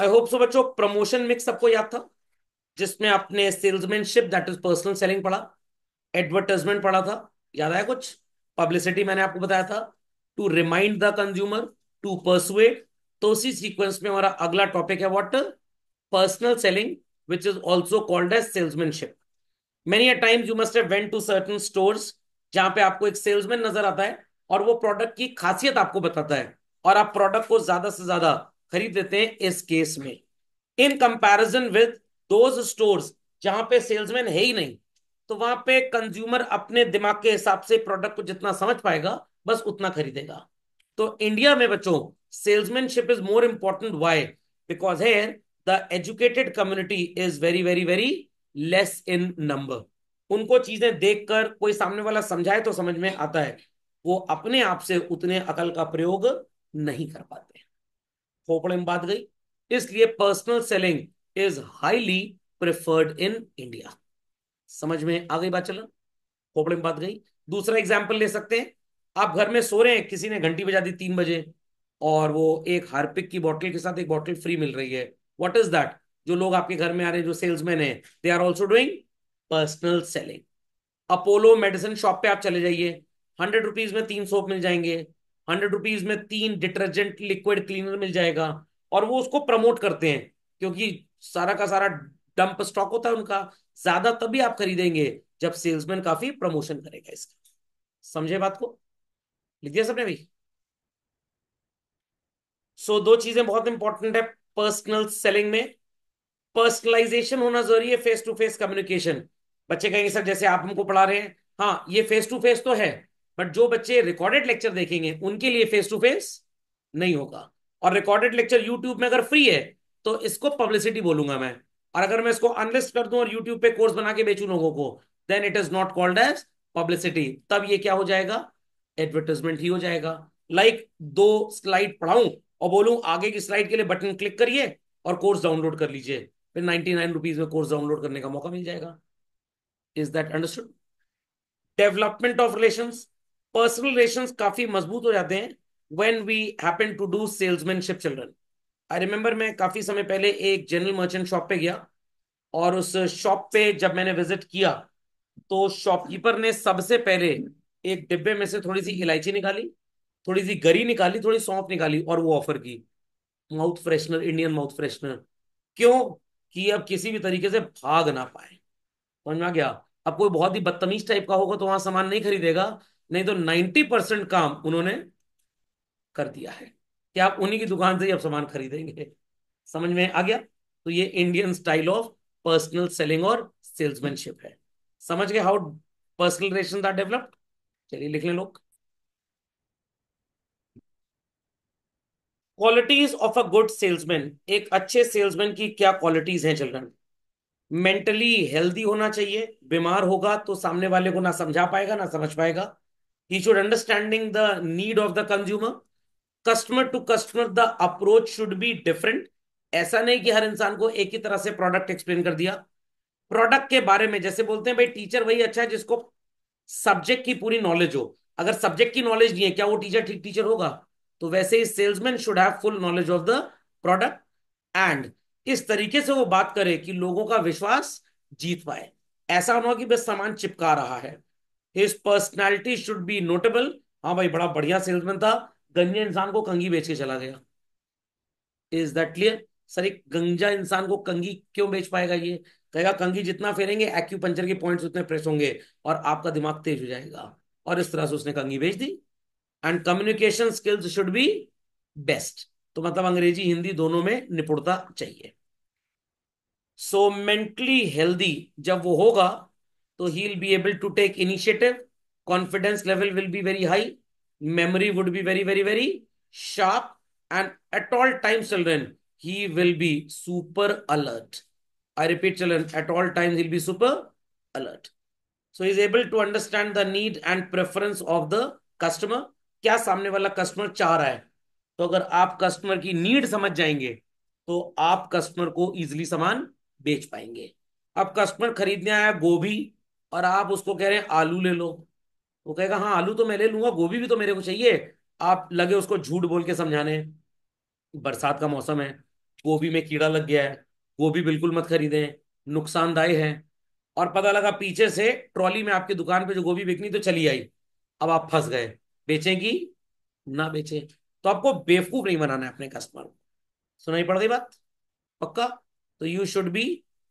I hope so बच्चों promotion mix सबको याद था जिसमें आपने salesmanship that is personal selling पढ़ा एडवर्टाइजमेंट पढ़ा था याद आया कुछ पब्लिसिटी मैंने आपको बताया था to remind the consumer to persuade तो उसी सीक्वेंस में हमारा अगला टॉपिक है what personal selling which is also called as salesmanship many a time you must went to certain stores जहां पे आपको एक सेल्समैन नजर आता है और वो प्रोडक्ट की खासियत आपको बताता है और आप प्रोडक्ट को ज्यादा से ज्यादा खरीद देते हैं इस केस में in comparison with those stores जहां पे सेल्समैन है ही नहीं तो वहां पे कंज्यूमर अपने दिमाग के हिसाब से प्रोडक्ट को जितना समझ पाएगा बस उतना खरीदेगा तो इंडिया में बच्चों salesmanship is more important why because है the educated community is very very very less in number उनको चीजें देखकर कोई सामने वाला समझाए तो समझ में आता है वो अपने आप से उतने अकल का प्रयोग नहीं कर पाते हैं खोपड़े में बात गई इसलिए personal selling is highly preferred in India समझ में आ गई बात चलन खोपड़े में बात गई दूसरा एग्जाम्पल ले सकते हैं आप घर में सो रहे हैं किसी ने घंटी बजा दी तीन बजे और वो एक हार्पिक की बॉटल के साथ एक बॉटल फ्री मिल रही है वॉट इज दैट जो लोग आपके घर में आ रहे हैं जो सेल्समैन है they are also doing personal selling Apollo medicine shop पे आप चले जाइए हंड्रेड रुपीज में तीन सोप मिल जाएंगे हंड्रेड रुपीज में तीन डिटर्जेंट लिक्विड क्लीनर मिल जाएगा और वो उसको प्रमोट करते हैं क्योंकि सारा का सारा डंप स्टॉक होता है उनका ज्यादा तभी आप खरीदेंगे जब सेल्समैन काफी प्रमोशन करेगा इसका समझे बात को लिख दिया सबने भाई सो so, दो चीजें बहुत इंपॉर्टेंट है पर्सनल सेलिंग में पर्सनलाइजेशन होना जरूरी है फेस टू फेस कम्युनिकेशन बच्चे कहेंगे सर जैसे आप हमको पढ़ा रहे हैं हाँ ये फेस टू फेस तो है बट जो बच्चे रिकॉर्डेड लेक्चर देखेंगे उनके लिए फेस टू फेस नहीं होगा और रिकॉर्डेड लेक्चर यूट्यूब में अगर फ्री है तो इसको पब्लिसिटी बोलूंगा मैं और अगर मैं इसको अनलिस्ट कर दूं और यूट्यूब पे कोर्स बना के बेचू लोगों को then it is not called as publicity तब ये क्या हो जाएगा एडवर्टाइजमेंट ही हो जाएगा लाइक like, दो स्लाइड पढ़ाऊं और बोलूं आगे की स्लाइड के लिए बटन क्लिक करिए और कोर्स डाउनलोड कर लीजिए फिर नाइनटी नाइन रुपीज में कोर्स डाउनलोड करने का मौका मिल जाएगा is that understood development of relation personal relation काफी मजबूत हो जाते हैं when we happen to do salesmanship children I remember मैं काफी समय पहले एक जनरल मर्चेंट शॉप पे गया और उस शॉप पे जब मैंने विजिट किया तो शॉपकीपर ने सबसे पहले एक डिब्बे में से थोड़ी सी इलायची निकाली थोड़ी सी गरी निकाली थोड़ी सौंफ निकाली और वो ऑफर की mouth freshener Indian mouth freshener क्यों कि अब किसी भी तरीके से भाग ना पाए समझ में आ गया अब कोई बहुत ही बदतमीज टाइप का होगा तो वहां सामान नहीं खरीदेगा नहीं तो 90 परसेंट काम उन्होंने कर दिया है कि आप उन्हीं की दुकान से ही आप सामान खरीदेंगे समझ में आ गया तो ये Indian style of personal selling और सेल्समैनशिप है समझ गए how personal relation are developed चलिए लिख लें लोग qualities of a good salesman एक अच्छे सेल्समैन की क्या क्वालिटीज हैं चिल्ड्रन मेंटली हेल्दी होना चाहिए बीमार होगा तो सामने वाले को ना समझा पाएगा ना समझ पाएगा he should understanding the need of the consumer customer to customer the approach should be different ऐसा नहीं कि हर इंसान को एक ही तरह से प्रोडक्ट एक्सप्लेन कर दिया प्रोडक्ट के बारे में जैसे बोलते हैं भाई टीचर वही अच्छा है जिसको सब्जेक्ट की पूरी नॉलेज हो अगर सब्जेक्ट की नॉलेज नहीं है क्या वो टीचर ठीक टीचर होगा तो वैसे ही salesman should have full knowledge of the product and इस तरीके से वो बात करे कि लोगों का विश्वास जीत पाए ऐसा ना हो कि बस सामान चिपका रहा है his personality should be notable हाँ भाई बड़ा बढ़िया सेल्समैन था गंजे इंसान को कंगी बेच के चला गया इज दैट क्लियर सर एक गंजा इंसान को कंगी क्यों बेच पाएगा ये कहेगा कंगी जितना फेरेंगे एक्यूपंचर के पॉइंट्स उतने प्रेस होंगे और आपका दिमाग तेज हो जाएगा और इस तरह से उसने कंगी बेच दी and communication skills should be best तो मतलब अंग्रेजी हिंदी दोनों में निपुणता चाहिए सो मेंटली हेल्दी जब वो होगा तो ही will be able to take initiative confidence level will be very high memory would be very very very sharp and at all time children he will be super alert I repeat children at all time will be super alert so is able to understand the need and preference of the customer क्या सामने वाला customer चाह रहा है तो अगर आप customer की नीड समझ जाएंगे तो आप कस्टमर को इजिली सामान बेच पाएंगे अब कस्टमर खरीदने आया गोभी और आप उसको कह रहे हैं आलू ले लो वो कहेगा हाँ आलू तो मैं ले लूंगा गोभी भी तो मेरे को चाहिए आप लगे उसको झूठ बोल के समझाने बरसात का मौसम है गोभी में कीड़ा लग गया है गोभी बिल्कुल मत खरीदें नुकसानदाय है और पता लगा पीछे से ट्रॉली में आपकी दुकान पे जो गोभी बिकनी तो चली आई अब आप फंस गए बेचेंगी ना बेचे तो आपको बेवकूफ नहीं बनाना है अपने कस्टमर को सुनाई पड़ गई बात पक्का तो you should be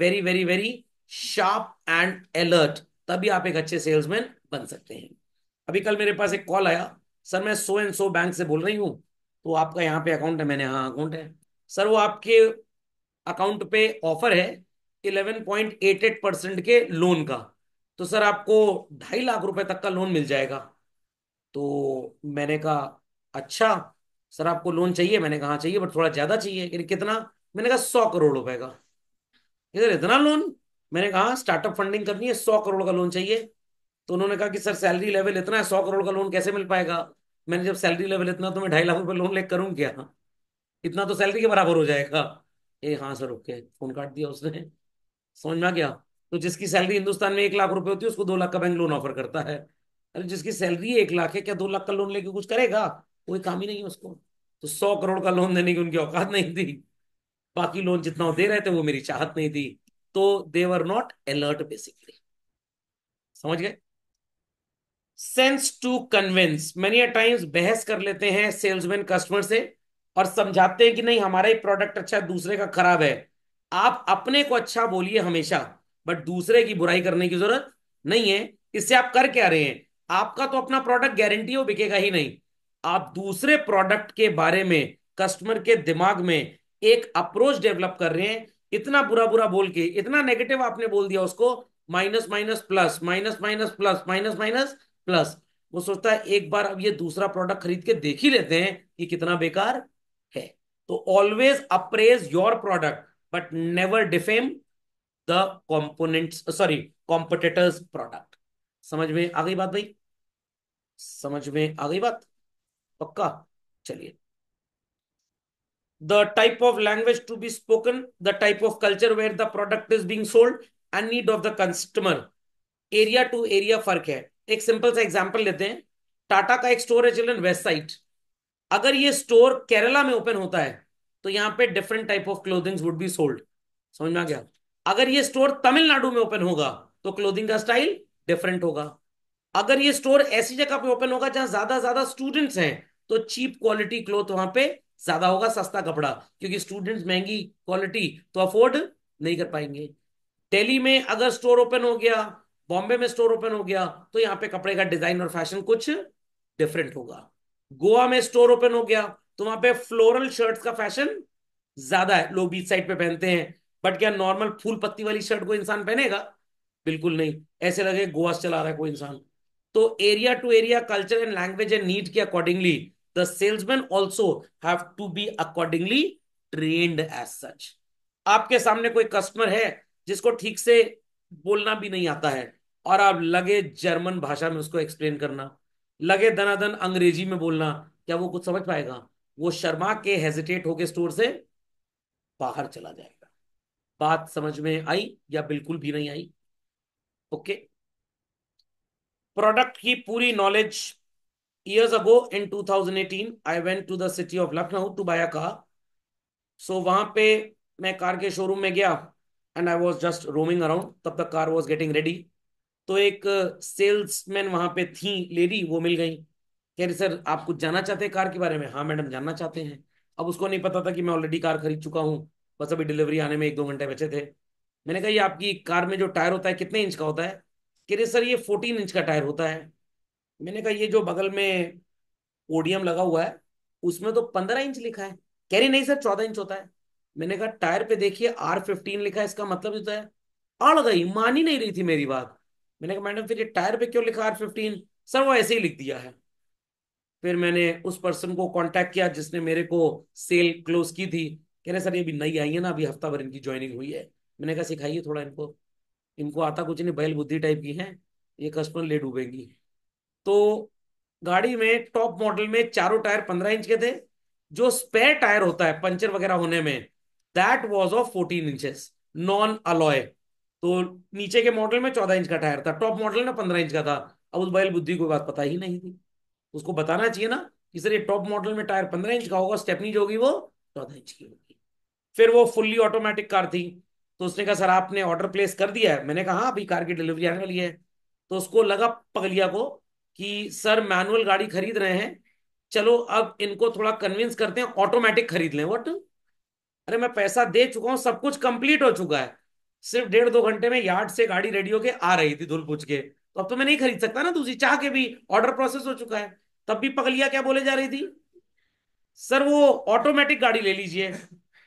very very very sharp and alert तभी आप एक अच्छे सेल्समैन बन सकते हैं अभी कल मेरे पास एक कॉल आया सर मैं सो एंड सो बैंक से बोल रही हूँ तो आपका यहाँ पे अकाउंट है मैंने हाँ अकाउंट है सर वो आपके अकाउंट पे ऑफर है eleven point eight eight percent के लोन का तो सर आपको ढाई लाख रुपए तक का लोन मिल जाएगा तो मैंने कहा अच्छा सर आपको लोन चाहिए मैंने कहा हाँ, चाहिए बट थोड़ा ज्यादा चाहिए कितना मैंने कहा सौ करोड़ रुपए का इधर इतना लोन मैंने कहा स्टार्टअप हाँ, फंडिंग करनी है सौ करोड़ का लोन चाहिए तो उन्होंने कहा कि सर सैलरी लेवल इतना है सौ करोड़ का लोन कैसे मिल पाएगा मैंने जब सैलरी लेवल इतना तो मैं ढाई लाख रुपये लोन ले करूँ क्या इतना तो सैलरी के बराबर हो जाएगा ए हाँ सर ओके फोन काट दिया उसने समझ में आ गया तो जिसकी सैलरी हिंदुस्तान में एक लाख रुपए होती है उसको दो लाख का बैंक लोन ऑफर करता है अरे जिसकी सैलरी एक लाख है क्या दो लाख का लोन लेके कुछ करेगा कोई काम ही नहीं है उसको तो सौ करोड़ का लोन देने की उनकी औकात नहीं थी बाकी लोन जितना दे रहे थे वो मेरी चाहत नहीं थी तो they were not alert basically समझ गए sense to convince many a times बहस कर लेते हैं सेल्समैन कस्टमर से और समझाते हैं कि नहीं हमारा ही प्रोडक्ट अच्छा है दूसरे का खराब है आप अपने को अच्छा बोलिए हमेशा बट दूसरे की बुराई करने की जरूरत नहीं है इससे आप कर क्या रहे हैं आपका तो अपना प्रोडक्ट गारंटी हो बिकेगा ही नहीं आप दूसरे प्रोडक्ट के बारे में कस्टमर के दिमाग में एक अप्रोच डेवलप कर रहे हैं इतना बुरा बुरा बोल के इतना नेगेटिव आपने बोल दिया उसको minus minus plus minus minus plus minus minus plus वो सोचता है एक बार अब ये दूसरा प्रोडक्ट खरीद के देख ही लेते हैं कि कितना बेकार है तो always appraise your product but never defame the components sorry competitors product समझ में आ गई बात भाई समझ में आ गई बात पक्का चलिए the type of language to be spoken, the type of culture where the product is being sold, and need of the customer. Area to area फर्क है एक सिंपल सा एग्जाम्पल लेते हैं टाटा का एक स्टोर है चिल्ड्रन वेस्ट साइड अगर ये स्टोर केरला में ओपन होता है तो यहाँ पे different type of clothing would be sold समझ में आ गया अगर ये स्टोर तमिलनाडु में ओपन होगा तो क्लोथिंग का स्टाइल डिफरेंट होगा अगर ये स्टोर ऐसी जगह पे ओपन होगा जहां ज्यादा ज्यादा स्टूडेंट्स हैं तो चीप क्वालिटी क्लोथ वहां पे ज्यादा होगा सस्ता कपड़ा क्योंकि स्टूडेंट्स महंगी क्वालिटी तो अफोर्ड नहीं कर पाएंगे दिल्ली में अगर स्टोर ओपन हो गया बॉम्बे में स्टोर ओपन हो गया तो यहाँ पे कपड़े का डिजाइन और फैशन कुछ डिफरेंट होगा गोवा में स्टोर ओपन हो गया तो वहां पे फ्लोरल शर्ट्स का फैशन ज्यादा है लोग बीच साइड पे पहनते हैं बट क्या नॉर्मल फूल पत्ती वाली शर्ट को इंसान पहनेगा बिल्कुल नहीं ऐसे लगे गोवा चला रहा है कोई इंसान तो area to area culture and language and need के accordingly the salesman also have to be accordingly trained as such आपके सामने कोई कस्टमर है जिसको ठीक से बोलना भी नहीं आता है और आप लगे जर्मन भाषा में उसको एक्सप्लेन करना लगे दनादन अंग्रेजी में बोलना क्या वो कुछ समझ पाएगा वो शर्मा के हेजिटेट होके स्टोर से बाहर चला जाएगा बात समझ में आई या बिल्कुल भी नहीं आई ओके प्रोडक्ट की पूरी knowledge years ago in 2018 i went to the city of lucknow to buy a car so wahan pe मैं कार के शोरूम में गया and I was just roaming around तब तक कार वाज गेटिंग रेडी तो एक सेल्समैन वहां पे थी लेडी वो मिल गई कह रही सर आप कुछ जानना चाहते हैं कार के बारे में हाँ मैडम जानना चाहते हैं अब उसको नहीं पता था कि मैं ऑलरेडी कार खरीद चुका हूँ बस अभी डिलीवरी आने में एक दो घंटे बचे थे मैंने कहा ये आपकी कार में जो टायर होता है कितने इंच का होता है कह रहे सर ये फोर्टीन इंच का टायर होता है मैंने कहा ये जो बगल में ओडियम लगा हुआ है उसमें तो पंद्रह इंच लिखा है कह रही नहीं सर चौदह इंच होता है मैंने कहा टायर पे देखिए आर फिफ्टीन लिखा है इसका मतलब जो तो है अड़ गई मान ही नहीं रही थी मेरी बात मैंने कहा मैडम फिर ये टायर पे क्यों लिखा आर फिफ्टीन सर वो ऐसे ही लिख दिया है फिर मैंने उस पर्सन को कॉन्टेक्ट किया जिसने मेरे को सेल क्लोज की थी कह रहे सर ये अभी नई आई है ना अभी हफ्ता भर इनकी ज्वाइनिंग हुई है मैंने कहा सिखाइए थोड़ा इनको इनको आता कुछ नहीं बैल बुद्धि टाइप की है ये कस्टमर ले डूबेंगी तो गाड़ी में टॉप मॉडल में चारों टायर पंद्रह इंच के थे जो स्पेयर टायर होता है पंचर वगैरह होने में that was of fourteen inches non alloy तो नीचे के मॉडल में चौदह इंच का टायर था टॉप मॉडल ना पंद्रह इंच का था अब उस बैल बुद्धि को बात पता ही नहीं थी उसको बताना चाहिए ना कि सर ये टॉप मॉडल में टायर पंद्रह इंच का होगा स्टेपनी जो होगी वो चौदह इंच की होगी फिर वो फुल्ली ऑटोमेटिक कार थी तो उसने कहा सर आपने ऑर्डर प्लेस कर दिया है मैंने कहा हाँ अभी कार की डिलीवरी आने वाली है तो उसको लगा पगलिया को कि सर मैनुअल गाड़ी खरीद रहे हैं चलो अब इनको थोड़ा कन्विंस करते हैं ऑटोमेटिक खरीद लें वट अरे मैं पैसा दे चुका हूं सब कुछ कंप्लीट हो चुका है सिर्फ डेढ़ दो घंटे में यार्ड से गाड़ी रेडी होके आ रही थी धुल पूछ के तो अब तो मैं नहीं खरीद सकता ना दूसरी चाह के भी ऑर्डर प्रोसेस हो चुका है तब भी पगलिया क्या बोले जा रही थी सर वो ऑटोमेटिक गाड़ी ले लीजिए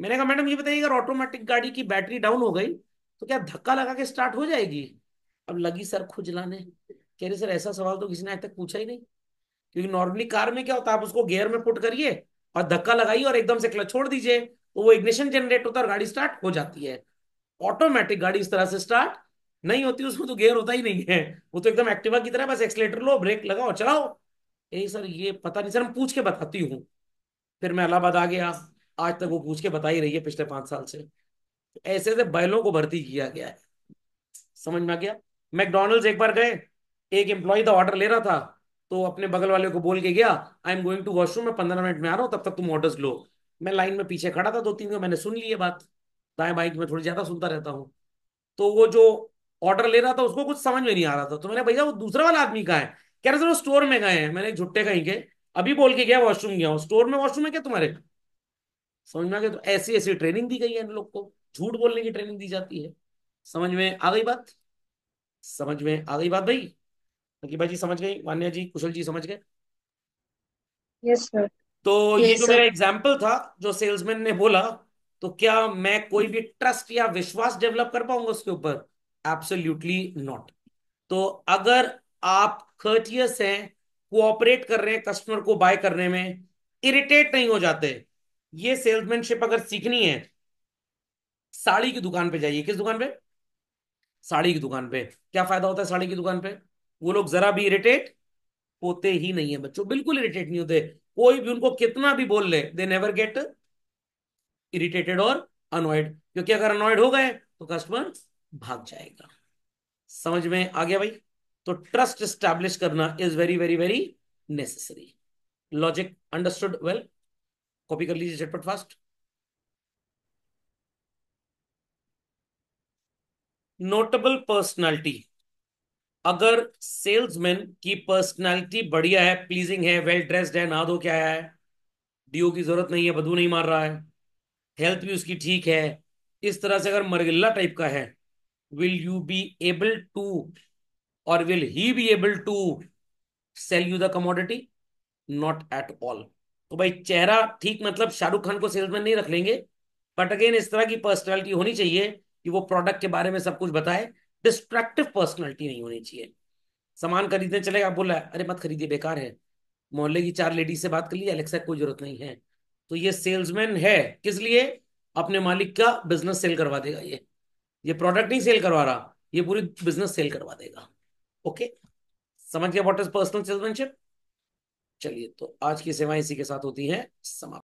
मैंने कहा मैडम ये बताइए अगर ऑटोमेटिक गाड़ी की बैटरी डाउन हो गई तो क्या धक्का लगा के स्टार्ट हो जाएगी अब लगी सर खुजलाने कह रहे सर ऐसा सवाल तो किसी ने आज तक पूछा ही नहीं क्योंकि नॉर्मली कार में क्या होता है आप उसको गेयर में पुट करिए और धक्का लगाइए और एकदम से क्लच छोड़ दीजिए तो वो इग्निशन जनरेट होता है और गाड़ी स्टार्ट हो जाती है ऑटोमेटिक गाड़ी इस तरह से स्टार्ट नहीं होती उसमें तो गेयर होता ही नहीं है वो तो एकदम एक्टिवा की तरह बस एक्सलेटर लो ब्रेक लगाओ चलाओ ए सर ये पता नहीं सर मैं पूछ के बताती हूँ फिर मैं इलाहाबाद आ गया आज तक वो पूछ के बता ही रही है पिछले पांच साल से ऐसे ऐसे बैलों को भर्ती किया गया है समझ में आ गया मैकडोनल्ड्स एक बार गए एक एम्प्लॉय था ऑर्डर ले रहा था तो अपने बगल वाले को बोल के गया I am going to washroom मैं पंद्रह मिनट में आ रहा हूँ तब तक तुम ऑर्डर्स लो मैं लाइन में पीछे खड़ा था दो तीन को मैंने सुन ली है बात दाएं की मैं थोड़ी ज्यादा सुनता रहता हूँ तो वो जो ऑर्डर ले रहा था उसको कुछ समझ में नहीं आ रहा था तो मैंने भैया वो दूसरा वाला आदमी कहा है कह रहे थे वो स्टोर में गए हैं मैंने झुट्टे कहीं के अभी बोल के गया वॉशरूम गया हूँ स्टोर में वॉशरूम है क्या तुम्हारे समझ में आ गया तो ऐसी ऐसी ट्रेनिंग दी गई है इन लोग को झूठ बोलने की ट्रेनिंग दी जाती है समझ में आ गई बात समझ में आ गई बात भाई अंकिबा जी समझ गई वान्या जी कुशल जी समझ गए यस सर तो ये जो मेरा एग्जाम्पल था जो सेल्समैन ने बोला तो क्या मैं कोई भी ट्रस्ट या विश्वास डेवलप कर पाऊंगा उसके ऊपर एब्सोल्युटली नॉट तो अगर आप खर्टियस हैं कोऑपरेट कर रहे हैं कस्टमर को बाय करने में इरिटेट नहीं हो जाते ये सेल्समैनशिप अगर सीखनी है साड़ी की दुकान पे जाइए किस दुकान पे साड़ी की दुकान पे क्या फायदा होता है साड़ी की दुकान पे वो लोग जरा भी इरिटेट होते ही नहीं है बच्चों बिल्कुल इरिटेट नहीं होते कोई भी उनको कितना भी बोल ले दे नेवर गेट इरिटेटेड और अनॉयड क्योंकि अगर अनोयड हो गए तो कस्टमर भाग जाएगा समझ में आ गया भाई तो ट्रस्ट स्टैब्लिश करना is very very very necessary logic understood well copy कर लीजिए झटपट फास्ट नोटेबल personality अगर सेल्समैन की पर्सनालिटी बढ़िया है प्लीजिंग है वेल ड्रेस्ड है ना दो क्या है डीओ की जरूरत नहीं है बदबू नहीं मार रहा है हेल्थ भी उसकी ठीक है इस तरह से अगर मरगिल्ला टाइप का है will you be able to और will he be able to sell you the commodity not at all तो भाई चेहरा ठीक मतलब शाहरुख खान को सेल्समैन नहीं रख लेंगे बट अगेन इस तरह की पर्सनैलिटी होनी चाहिए कि वो प्रोडक्ट के बारे में सब कुछ बताए डिस्ट्रैक्टिव पर्सनैलिटी नहीं होनी चाहिए सामान खरीदने चले आप बोला अरे मत खरीदिए बेकार है मोहल्ले की चार लेडीज से बात कर ली अलेक्सा कोई जरूरत नहीं है तो ये सेल्समैन है किस लिए अपने मालिक का बिजनेस सेल करवा देगा ये ये प्रोडक्ट नहीं सेल करवा रहा ये पूरी बिजनेस सेल करवा देगा ओके समझ गया वॉट इज पर्सनल सेल्समैनशिप चलिए तो आज की सेवाएं इसी के साथ होती है समाप्त